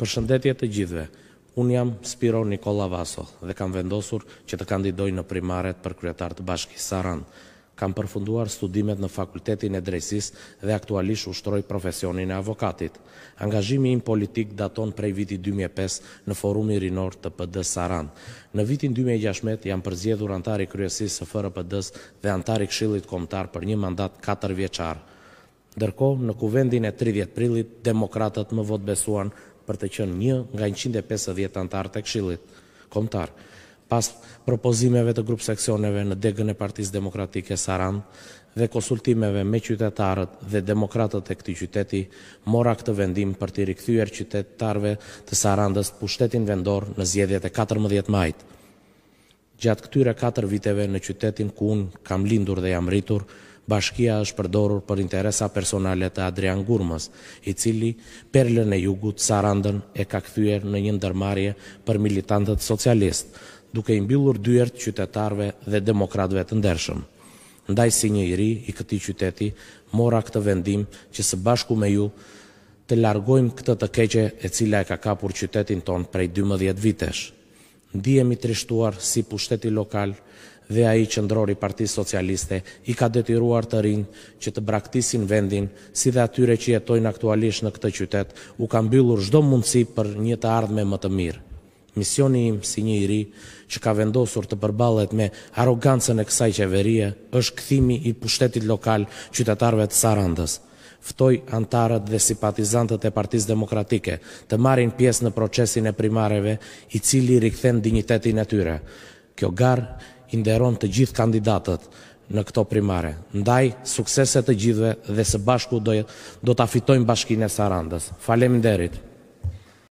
për shëndetje të gjithve, unë jam Spiro Nikola Vaso dhe kam vendosur që të kandidoj në primaret për kryetar të bashki Saran. Kam përfunduar studimet në fakultetin e drejsis dhe aktualisht ushtroj profesionin e avokatit. Angazhimi im politik daton prej viti 2005 në forumi rinor të PD Saran. Në vitin 2016 jam përzjedhur antari kryesis së fërë PD-s dhe antari kshilit komtar për një mandat 4 vjeqarë. Dërko, në kuvendin e 30 prilit, demokratët më votbesuan për të qënë një nga 150 antarë të kshilit komtarë. Pas propozimeve të grupë seksioneve në degën e partiz demokratike Saran dhe konsultimeve me qytetarët dhe demokratët e këti qyteti, mora këtë vendim për të rikëthyër qytetarve të Sarandës pushtetin vendor në zjedhjet e 14 majtë. Gjatë këtyre 4 viteve në qytetin ku unë kam lindur dhe jam rritur, bashkia është përdorur për interesa personale të Adrian Gurmës, i cili perlën e jugut Sarandën e ka këthyër në një ndërmarje për militantët socialist, duke imbillur dyërt qytetarve dhe demokratve të ndershëm. Ndaj si një i ri i këti qyteti, mora këtë vendim që së bashku me ju të largojmë këtë të keqe e cila e ka kapur qytetin ton prej 12 vitesh. Ndihemi trishtuar si pushteti lokal dhe a i qëndrori Parti Socialiste i ka detiruar të rinjë që të braktisin vendin, si dhe atyre që jetojnë aktualisht në këtë qytet, u kam byllur shdo mundësi për një të ardhme më të mirë. Misioni im si një i ri që ka vendosur të përbalet me arogancën e kësaj qeverie, është këthimi i pushtetit lokal qytetarve të Sarandës. Ftoj antarët dhe simpatizantët e Partisë Demokratike të marrin pjesë në procesin e primareve, i cili rikthen dinjitetin e tyre. Kjo garë inderon të gjithë kandidatët në këto primare. Ndaj, sukseset të gjithëve dhe se bashku do të afitojnë bashkinë e Sarandës. Falem derit.